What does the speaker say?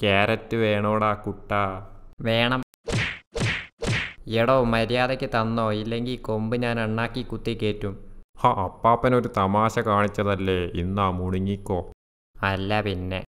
carrot വേണോടാ കുട്ട വേണം എടോ മര്യാദയ്ക്ക് തന്നോ ഇല്ലെങ്കിൽ കൊമ്പ് ഞാൻ എണ്ണാക്കി കുത്തി കയറ്റും ഹാ അപ്പാപ്പനൊരു തമാശ കാണിച്ചതല്ലേ ഇന്നാ മുണുങ്ങിക്കോ അല്ല പിന്നെ